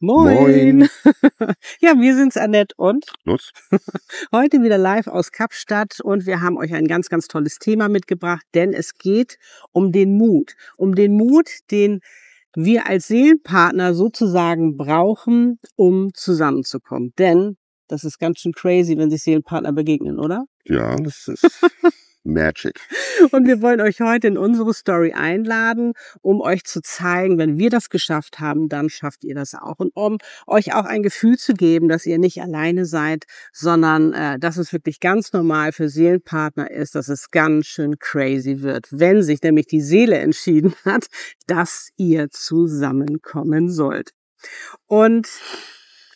Moin. Moin. ja, wir sind's, Annette und Lutz. Heute wieder live aus Kapstadt und wir haben euch ein ganz, ganz tolles Thema mitgebracht, denn es geht um den Mut. Um den Mut, den wir als Seelenpartner sozusagen brauchen, um zusammenzukommen. Denn das ist ganz schön crazy, wenn sich Seelenpartner begegnen, oder? Ja, das ist Magic. Und wir wollen euch heute in unsere Story einladen, um euch zu zeigen, wenn wir das geschafft haben, dann schafft ihr das auch. Und um euch auch ein Gefühl zu geben, dass ihr nicht alleine seid, sondern äh, dass es wirklich ganz normal für Seelenpartner ist, dass es ganz schön crazy wird, wenn sich nämlich die Seele entschieden hat, dass ihr zusammenkommen sollt. Und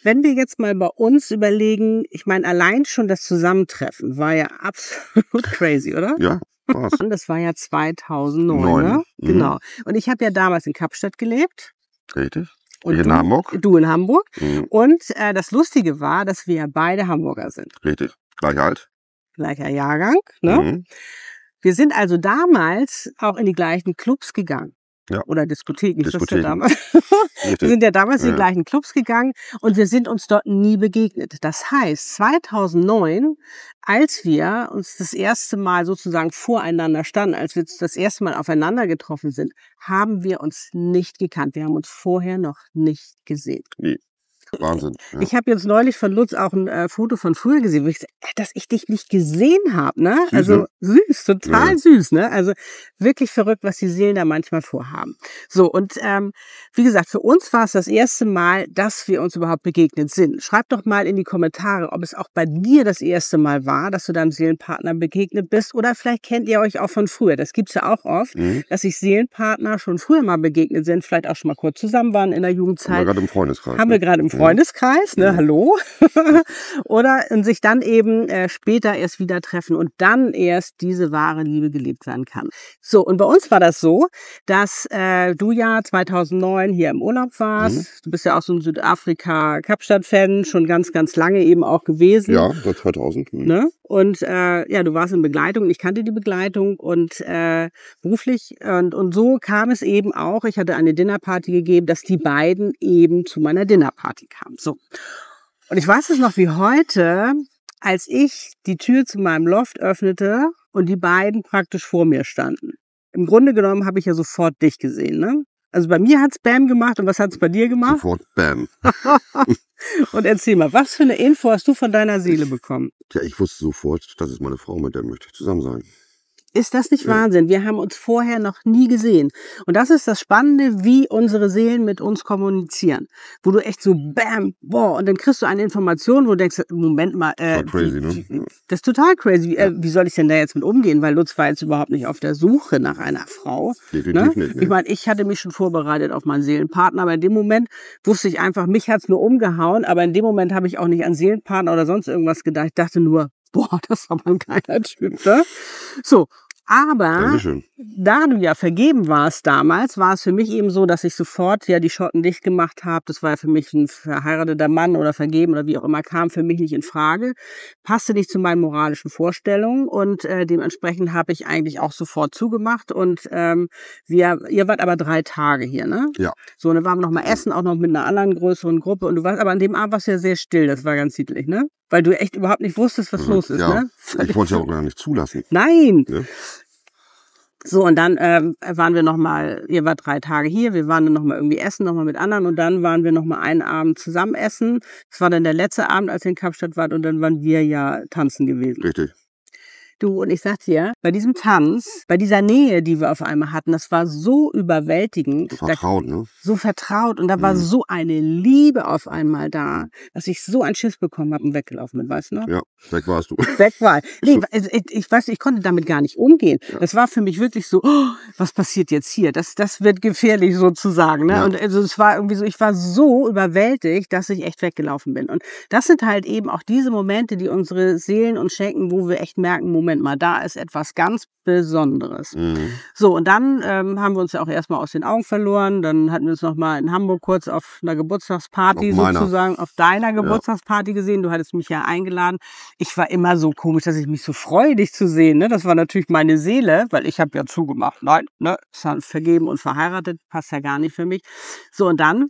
wenn wir jetzt mal bei uns überlegen, ich meine, allein schon das Zusammentreffen war ja absolut crazy, oder? Ja. War's. Und das war ja 2009, ne? Neun. ne? Mhm. Genau. Und ich habe ja damals in Kapstadt gelebt. Richtig. Und ich in du, Hamburg. Du in Hamburg. Mhm. Und äh, das Lustige war, dass wir beide Hamburger sind. Richtig. Gleich alt. Gleicher Jahrgang, ne? Mhm. Wir sind also damals auch in die gleichen Clubs gegangen. Ja. Oder Diskotheken, Diskotheken. damals. wir sind ja damals ja. in die gleichen Clubs gegangen und wir sind uns dort nie begegnet. Das heißt, 2009, als wir uns das erste Mal sozusagen voreinander standen, als wir das erste Mal aufeinander getroffen sind, haben wir uns nicht gekannt. Wir haben uns vorher noch nicht gesehen. Nee. Wahnsinn. Ja. Ich habe jetzt neulich von Lutz auch ein äh, Foto von früher gesehen, wo ich gesagt, äh, dass ich dich nicht gesehen habe. Ne? Also mhm. süß, total ja. süß. Ne? Also wirklich verrückt, was die Seelen da manchmal vorhaben. So, und ähm, wie gesagt, für uns war es das erste Mal, dass wir uns überhaupt begegnet sind. Schreib doch mal in die Kommentare, ob es auch bei dir das erste Mal war, dass du deinem Seelenpartner begegnet bist. Oder vielleicht kennt ihr euch auch von früher. Das gibt's ja auch oft, mhm. dass sich Seelenpartner schon früher mal begegnet sind, vielleicht auch schon mal kurz zusammen waren in der Jugendzeit. Haben wir gerade im Freundeskreis. Haben wir ne? gerade im Freundeskreis. Freundeskreis, ne, hallo, oder sich dann eben äh, später erst wieder treffen und dann erst diese wahre Liebe gelebt sein kann. So, und bei uns war das so, dass äh, du ja 2009 hier im Urlaub warst. Mhm. Du bist ja auch so ein Südafrika-Kapstadt-Fan, schon ganz, ganz lange eben auch gewesen. Ja, seit 2000. Mhm. Ne? Und äh, ja, du warst in Begleitung, ich kannte die Begleitung und äh, beruflich. Und, und so kam es eben auch, ich hatte eine Dinnerparty gegeben, dass die beiden eben zu meiner Dinnerparty kamen haben. So. Und ich weiß es noch wie heute, als ich die Tür zu meinem Loft öffnete und die beiden praktisch vor mir standen. Im Grunde genommen habe ich ja sofort dich gesehen, ne? Also bei mir hat es Bam gemacht und was hat es bei dir gemacht? Sofort Bam. und erzähl mal, was für eine Info hast du von deiner Seele bekommen? Ich, ja, ich wusste sofort, dass es meine Frau, mit der möchte ich zusammen sein. Ist das nicht Wahnsinn? Wir haben uns vorher noch nie gesehen. Und das ist das Spannende, wie unsere Seelen mit uns kommunizieren. Wo du echt so, bam, boah, und dann kriegst du eine Information, wo du denkst, Moment mal, äh, crazy, ne? das ist total crazy. Äh, ja. Äh, wie soll ich denn da jetzt mit umgehen? Weil Lutz war jetzt überhaupt nicht auf der Suche nach einer Frau. Ne? Definitiv ne? nicht. Ne? Ich meine, ich hatte mich schon vorbereitet auf meinen Seelenpartner, aber in dem Moment wusste ich einfach, mich hat's nur umgehauen, aber in dem Moment habe ich auch nicht an Seelenpartner oder sonst irgendwas gedacht. Ich dachte nur, boah, das war mal ein geiler Typ, ne? So. Aber Dankeschön. da du ja vergeben warst damals, war es für mich eben so, dass ich sofort ja die Schotten dicht gemacht habe. Das war ja für mich ein verheirateter Mann oder vergeben oder wie auch immer, kam für mich nicht in Frage. Passte nicht zu meinen moralischen Vorstellungen und äh, dementsprechend habe ich eigentlich auch sofort zugemacht. Und ähm, wir, ihr wart aber drei Tage hier, ne? Ja. So, und dann waren wir nochmal essen, auch noch mit einer anderen größeren Gruppe. Und du warst aber an dem Abend warst du ja sehr still, das war ganz niedlich, ne? weil du echt überhaupt nicht wusstest, was ja, mhm. los ist. Ja. Ne? Ich wollte ja auch gar nicht zulassen. Nein. Ne? So, und dann ähm, waren wir nochmal, ihr war drei Tage hier, wir waren dann nochmal irgendwie essen, nochmal mit anderen und dann waren wir nochmal einen Abend zusammen essen. Das war dann der letzte Abend, als ihr in Kapstadt wart und dann waren wir ja tanzen gewesen. Richtig. Du, und ich sag dir, bei diesem Tanz, bei dieser Nähe, die wir auf einmal hatten, das war so überwältigend. Vertraut, da, ne? So vertraut. Und da mhm. war so eine Liebe auf einmal da, dass ich so ein Schiss bekommen habe und weggelaufen bin, weißt du noch? Ja, weg warst du. Weg war. Nee, also, ich, ich weiß, ich konnte damit gar nicht umgehen. Ja. Das war für mich wirklich so, oh, was passiert jetzt hier? Das, das wird gefährlich sozusagen. Ne? Ja. Und also es war irgendwie so, ich war so überwältigt, dass ich echt weggelaufen bin. Und das sind halt eben auch diese Momente, die unsere Seelen uns schenken, wo wir echt merken, Moment, Moment mal, da ist etwas ganz Besonderes. Mhm. So, und dann ähm, haben wir uns ja auch erstmal aus den Augen verloren. Dann hatten wir uns nochmal in Hamburg kurz auf einer Geburtstagsparty auf sozusagen, auf deiner Geburtstagsparty ja. gesehen. Du hattest mich ja eingeladen. Ich war immer so komisch, dass ich mich so freue, dich zu sehen. Ne? Das war natürlich meine Seele, weil ich habe ja zugemacht. Nein, ne? vergeben und verheiratet, passt ja gar nicht für mich. So, und dann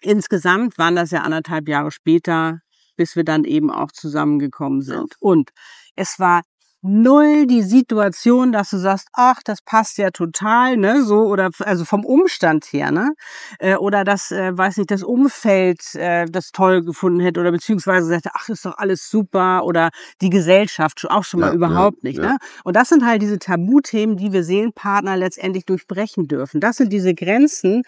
insgesamt waren das ja anderthalb Jahre später, bis wir dann eben auch zusammengekommen sind. Und es war null die Situation, dass du sagst, ach, das passt ja total, ne, so oder also vom Umstand her, ne, äh, oder das, äh, weiß nicht, das Umfeld, äh, das toll gefunden hätte oder beziehungsweise sagte, ach, ist doch alles super oder die Gesellschaft auch schon mal ja, überhaupt ja, nicht, ja. ne. Und das sind halt diese Tabuthemen, die wir Seelenpartner letztendlich durchbrechen dürfen. Das sind diese Grenzen,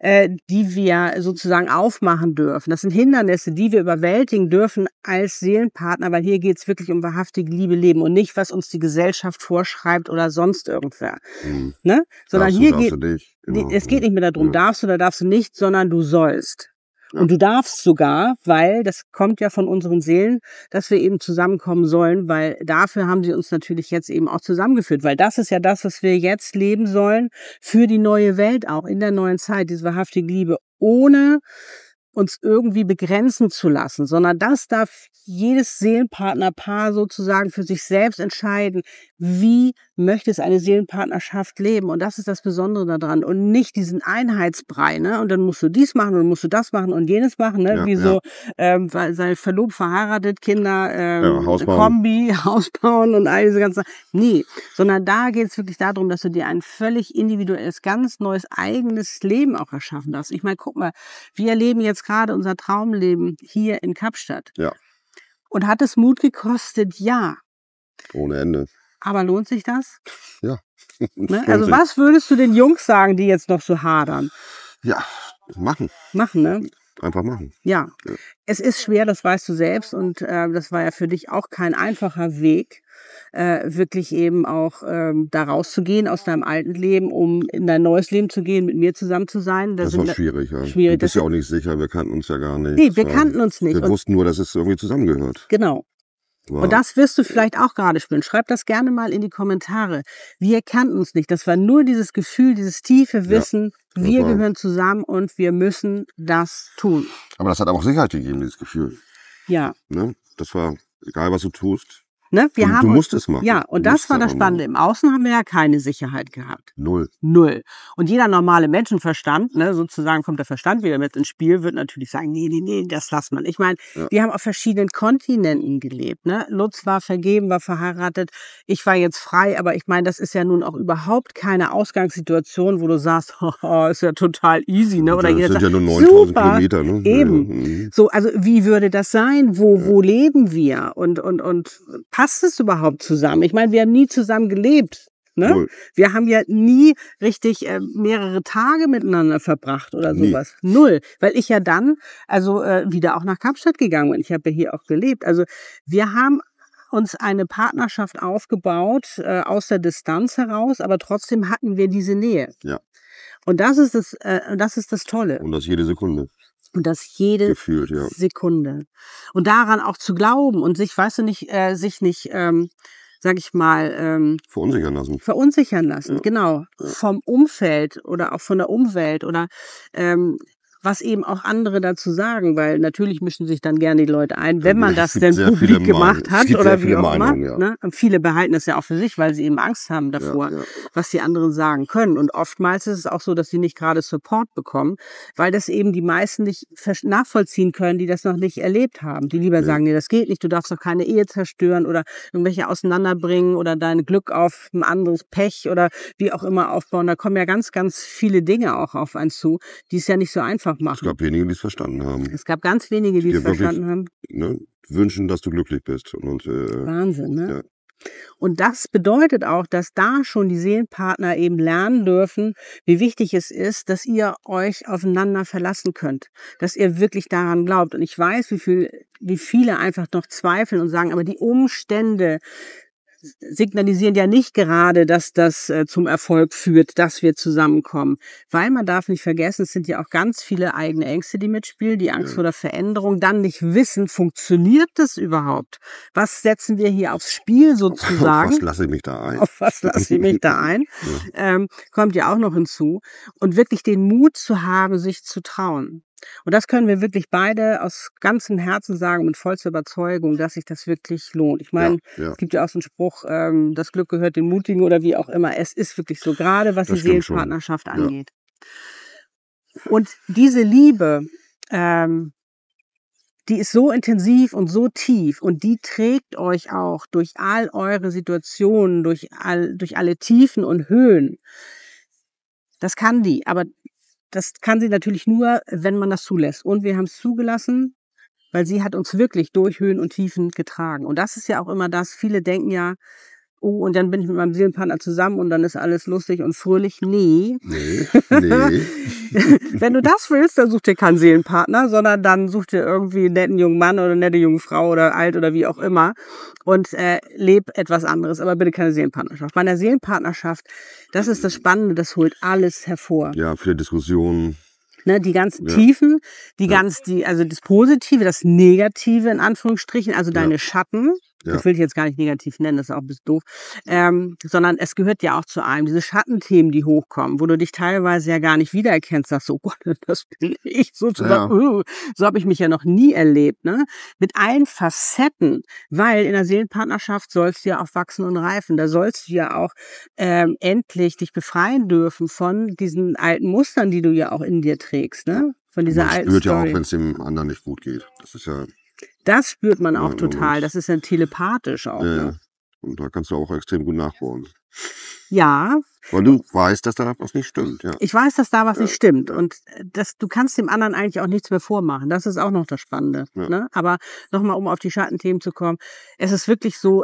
äh, die wir sozusagen aufmachen dürfen. Das sind Hindernisse, die wir überwältigen dürfen als Seelenpartner, weil hier geht's wirklich um wahrhaftige Liebe, Leben und nicht was uns die Gesellschaft vorschreibt oder sonst irgendwer. Mhm. Ne? Sondern darfst hier du, geht, nicht, genau. es geht nicht mehr darum, ja. darfst du oder darfst du nicht, sondern du sollst. Und du darfst sogar, weil das kommt ja von unseren Seelen, dass wir eben zusammenkommen sollen, weil dafür haben sie uns natürlich jetzt eben auch zusammengeführt, weil das ist ja das, was wir jetzt leben sollen für die neue Welt auch in der neuen Zeit, diese wahrhaftige Liebe ohne uns irgendwie begrenzen zu lassen, sondern das darf jedes Seelenpartnerpaar sozusagen für sich selbst entscheiden, wie möchte es eine Seelenpartnerschaft leben. Und das ist das Besondere daran. Und nicht diesen Einheitsbrei, ne? Und dann musst du dies machen und musst du das machen und jenes machen, ne? Ja, wie ja. so, ähm, weil sei verlobt, verheiratet, Kinder, ähm, ja, Kombi, Haus bauen und all diese ganzen Nee, sondern da geht es wirklich darum, dass du dir ein völlig individuelles, ganz neues, eigenes Leben auch erschaffen darfst. Ich meine, guck mal, wir leben jetzt gerade unser Traumleben hier in Kapstadt. Ja. Und hat es Mut gekostet? Ja. Ohne Ende. Aber lohnt sich das? Ja. Ne? Also was würdest du den Jungs sagen, die jetzt noch so hadern? Ja, machen. Machen, ne? Einfach machen. Ja. ja. es ist schwer, das weißt du selbst. Und äh, das war ja für dich auch kein einfacher Weg, äh, wirklich eben auch ähm, da rauszugehen aus deinem alten Leben, um in dein neues Leben zu gehen, mit mir zusammen zu sein. Da das war schwierig, ja. schwierig. Du bist ja auch nicht sicher, wir kannten uns ja gar nicht. Nee, wir kannten uns nicht. Wir und wussten nur, dass es irgendwie zusammengehört. Genau. Wow. Und das wirst du vielleicht auch gerade spüren. Schreib das gerne mal in die Kommentare. Wir kannten uns nicht. Das war nur dieses Gefühl, dieses tiefe Wissen. Ja, wir gehören zusammen und wir müssen das tun. Aber das hat auch Sicherheit gegeben, dieses Gefühl. Ja. Ne? Das war, egal was du tust, Ne? Wir du, haben, du musst es machen. Ja, und das war das Spannende. Machen. Im Außen haben wir ja keine Sicherheit gehabt. Null. Null. Und jeder normale Menschenverstand, ne, sozusagen kommt der Verstand wieder mit ins Spiel, wird natürlich sagen, nee, nee, nee, das lass man. Ich meine, ja. wir haben auf verschiedenen Kontinenten gelebt. Ne? Lutz war vergeben, war verheiratet. Ich war jetzt frei, aber ich meine, das ist ja nun auch überhaupt keine Ausgangssituation, wo du sagst, oh, ist ja total easy. Ne? Oder ja, das sind sagt, ja nur 9000 Kilometer. Ne? Eben. Ja, ja. Mhm. So, also wie würde das sein? Wo, wo leben wir? Und, und, und passt es überhaupt zusammen? Ich meine, wir haben nie zusammen gelebt. Ne? Null. Wir haben ja nie richtig äh, mehrere Tage miteinander verbracht oder nie. sowas. Null. Weil ich ja dann also äh, wieder auch nach Kapstadt gegangen bin. Ich habe ja hier auch gelebt. Also wir haben uns eine Partnerschaft aufgebaut äh, aus der Distanz heraus, aber trotzdem hatten wir diese Nähe. Ja. Und das ist das, äh, das ist das Tolle. Und das jede Sekunde. Und das jede Gefühlt, ja. Sekunde. Und daran auch zu glauben und sich, weißt du nicht, äh, sich nicht, ähm, sag ich mal, ähm, verunsichern lassen. Verunsichern lassen, ja. genau. Ja. Vom Umfeld oder auch von der Umwelt oder ähm, was eben auch andere dazu sagen, weil natürlich mischen sich dann gerne die Leute ein, wenn man das denn publik gemacht hat oder wie auch immer. Ja. Ne? viele behalten das ja auch für sich, weil sie eben Angst haben davor, ja, ja. was die anderen sagen können. Und oftmals ist es auch so, dass sie nicht gerade Support bekommen, weil das eben die meisten nicht nachvollziehen können, die das noch nicht erlebt haben. Die lieber sagen, nee, das geht nicht, du darfst doch keine Ehe zerstören oder irgendwelche auseinanderbringen oder dein Glück auf ein anderes Pech oder wie auch immer aufbauen. Da kommen ja ganz, ganz viele Dinge auch auf einen zu, die es ja nicht so einfach Kopf machen. Es gab wenige, die es verstanden haben. Es gab ganz wenige, die, es verstanden haben. Ne, wünschen, dass du glücklich bist. Und, äh, Wahnsinn, ne? Ja. Und das bedeutet auch, dass da schon die Seelenpartner eben lernen dürfen, wie wichtig es ist, dass ihr euch aufeinander verlassen könnt, dass ihr wirklich daran glaubt. Und ich weiß, wie viel, wie viele einfach noch zweifeln und sagen, aber die Umstände signalisieren ja nicht gerade, dass das äh, zum Erfolg führt, dass wir zusammenkommen. Weil man darf nicht vergessen, es sind ja auch ganz viele eigene Ängste, die mitspielen, die Angst ja. vor der Veränderung, dann nicht wissen, funktioniert das überhaupt? Was setzen wir hier aufs Spiel sozusagen? Auf was lasse ich mich da ein? Auf was lasse ich mich da ein? ja. ähm, kommt ja auch noch hinzu. Und wirklich den Mut zu haben, sich zu trauen. Und das können wir wirklich beide aus ganzem Herzen sagen, mit vollster Überzeugung, dass sich das wirklich lohnt. Ich meine, ja, ja. es gibt ja auch so einen Spruch, ähm, das Glück gehört den Mutigen oder wie auch immer. Es ist wirklich so, gerade was das die Seelenpartnerschaft schon. angeht. Ja. Und diese Liebe, ähm, die ist so intensiv und so tief und die trägt euch auch durch all eure Situationen, durch, all, durch alle Tiefen und Höhen. Das kann die, aber das kann sie natürlich nur, wenn man das zulässt. Und wir haben es zugelassen, weil sie hat uns wirklich durch Höhen und Tiefen getragen. Und das ist ja auch immer das, viele denken ja, oh, und dann bin ich mit meinem Seelenpartner zusammen und dann ist alles lustig und fröhlich. Nee. Nee, nee. Wenn du das willst, dann such dir keinen Seelenpartner, sondern dann such dir irgendwie einen netten jungen Mann oder eine nette junge Frau oder alt oder wie auch immer und äh, leb etwas anderes, aber bitte keine Seelenpartnerschaft. Bei einer Seelenpartnerschaft, das ist das Spannende, das holt alles hervor. Ja, für die Diskussion. Ne, die ganzen ja. Tiefen, die ja. ganz, die, also das Positive, das Negative in Anführungsstrichen, also deine ja. Schatten, ja. ich will dich jetzt gar nicht negativ nennen, das ist auch ein bisschen doof, ähm, sondern es gehört ja auch zu einem, diese Schattenthemen, die hochkommen, wo du dich teilweise ja gar nicht wiedererkennst, sagst so, oh Gott, das bin ich, sozusagen, ja. uh, so habe ich mich ja noch nie erlebt, ne? mit allen Facetten, weil in der Seelenpartnerschaft sollst du ja auch wachsen und reifen, da sollst du ja auch ähm, endlich dich befreien dürfen von diesen alten Mustern, die du ja auch in dir trägst, ne? von dieser man alten spürt Story. ja auch, wenn es dem anderen nicht gut geht. Das ist ja das spürt man auch ja, total. Das ist dann telepathisch auch. Ja, ne? Und da kannst du auch extrem gut nachbauen. Ja. Weil du weißt, dass da was nicht stimmt. Ja. Ich weiß, dass da was ja. nicht stimmt. Und äh, das, du kannst dem anderen eigentlich auch nichts mehr vormachen. Das ist auch noch das Spannende. Ja. Ne? Aber nochmal, um auf die Schattenthemen zu kommen. Es ist wirklich so,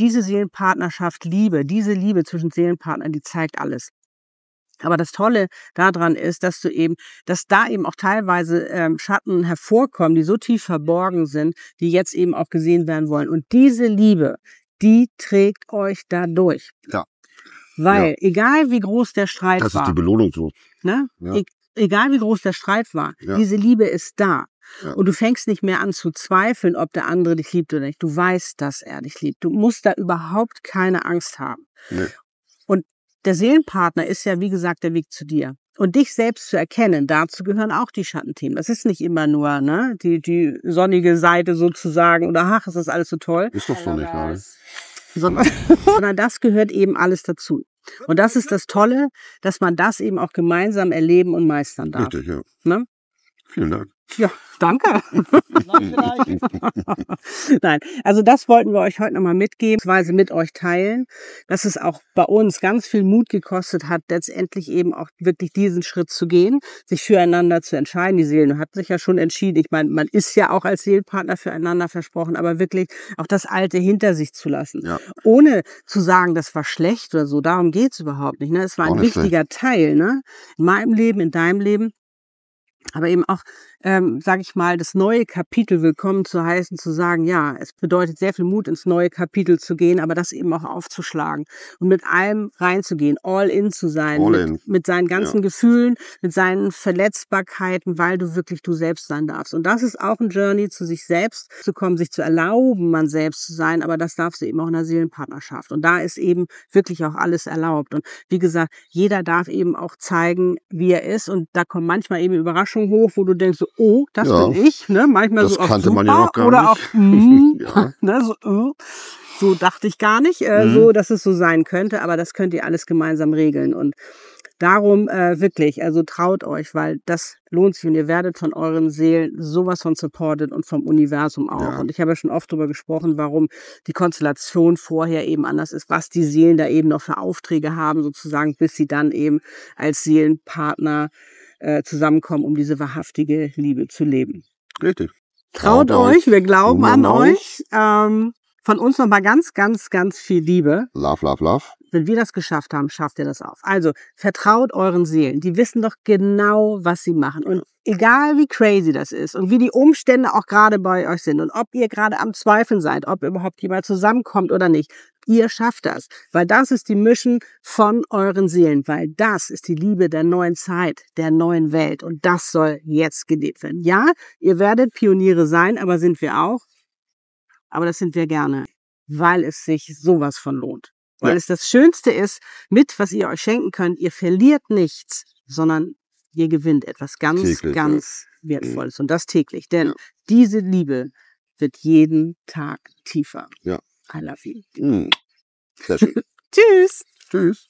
diese Seelenpartnerschaft, Liebe, diese Liebe zwischen Seelenpartnern, die zeigt alles. Aber das Tolle daran ist, dass du eben, dass da eben auch teilweise ähm, Schatten hervorkommen, die so tief verborgen sind, die jetzt eben auch gesehen werden wollen. Und diese Liebe, die trägt euch da durch. Ja. Weil, ja. egal wie groß der Streit war. Das ist die Belohnung so. Ne? Ja. E egal wie groß der Streit war, ja. diese Liebe ist da. Ja. Und du fängst nicht mehr an zu zweifeln, ob der andere dich liebt oder nicht. Du weißt, dass er dich liebt. Du musst da überhaupt keine Angst haben. Nee. Der Seelenpartner ist ja, wie gesagt, der Weg zu dir. Und dich selbst zu erkennen, dazu gehören auch die Schattenthemen. Das ist nicht immer nur ne, die, die sonnige Seite sozusagen oder ach, ist das alles so toll. Ist doch so nicht, nein. Sondern, sondern das gehört eben alles dazu. Und das ist das Tolle, dass man das eben auch gemeinsam erleben und meistern darf. Richtig, ja. Ne? Vielen Dank. Ja, danke. Nein, also das wollten wir euch heute nochmal mitgeben, beziehungsweise mit euch teilen, dass es auch bei uns ganz viel Mut gekostet hat, letztendlich eben auch wirklich diesen Schritt zu gehen, sich füreinander zu entscheiden. Die Seelen hat sich ja schon entschieden. Ich meine, man ist ja auch als Seelenpartner füreinander versprochen, aber wirklich auch das Alte hinter sich zu lassen. Ja. Ohne zu sagen, das war schlecht oder so. Darum geht's überhaupt nicht. Ne? Es war auch ein wichtiger schlecht. Teil, ne? In meinem Leben, in deinem Leben aber eben auch, ähm, sage ich mal, das neue Kapitel willkommen zu heißen, zu sagen, ja, es bedeutet sehr viel Mut, ins neue Kapitel zu gehen, aber das eben auch aufzuschlagen und mit allem reinzugehen, all in zu sein, all mit, in. mit seinen ganzen ja. Gefühlen, mit seinen Verletzbarkeiten, weil du wirklich du selbst sein darfst. Und das ist auch ein Journey, zu sich selbst zu kommen, sich zu erlauben, man selbst zu sein, aber das darfst du eben auch in der Seelenpartnerschaft. Und da ist eben wirklich auch alles erlaubt. Und wie gesagt, jeder darf eben auch zeigen, wie er ist. Und da kommen manchmal eben Überraschungen Überraschung hoch, wo du denkst, oh, das ja, bin ich. Ne? Manchmal das so oh, kannte super, man ja noch gar oder nicht. Auf, mm, ja. ne? so, oh. so, dachte ich gar nicht, äh, mhm. so, dass es so sein könnte, aber das könnt ihr alles gemeinsam regeln. Und darum äh, wirklich, also traut euch, weil das lohnt sich und ihr werdet von euren Seelen sowas von supported und vom Universum auch. Ja. Und ich habe ja schon oft darüber gesprochen, warum die Konstellation vorher eben anders ist, was die Seelen da eben noch für Aufträge haben, sozusagen, bis sie dann eben als Seelenpartner äh, zusammenkommen, um diese wahrhaftige Liebe zu leben. Richtig. Traut, Traut euch, wir glauben an euch. euch. Ähm, von uns nochmal ganz, ganz, ganz viel Liebe. Love, love, love. Wenn wir das geschafft haben, schafft ihr das auch. Also vertraut euren Seelen. Die wissen doch genau, was sie machen. Und egal wie crazy das ist und wie die Umstände auch gerade bei euch sind und ob ihr gerade am Zweifeln seid, ob überhaupt jemand zusammenkommt oder nicht, ihr schafft das. Weil das ist die Mission von euren Seelen. Weil das ist die Liebe der neuen Zeit, der neuen Welt. Und das soll jetzt gelebt werden. Ja, ihr werdet Pioniere sein, aber sind wir auch. Aber das sind wir gerne, weil es sich sowas von lohnt. Weil ja. es das Schönste ist, mit was ihr euch schenken könnt, ihr verliert nichts, sondern ihr gewinnt etwas ganz, täglich, ganz ja. Mhm. Wertvolles. Und das täglich. Denn ja. diese Liebe wird jeden Tag tiefer. Ja. I love you. Mhm. Sehr schön. Tschüss. Tschüss.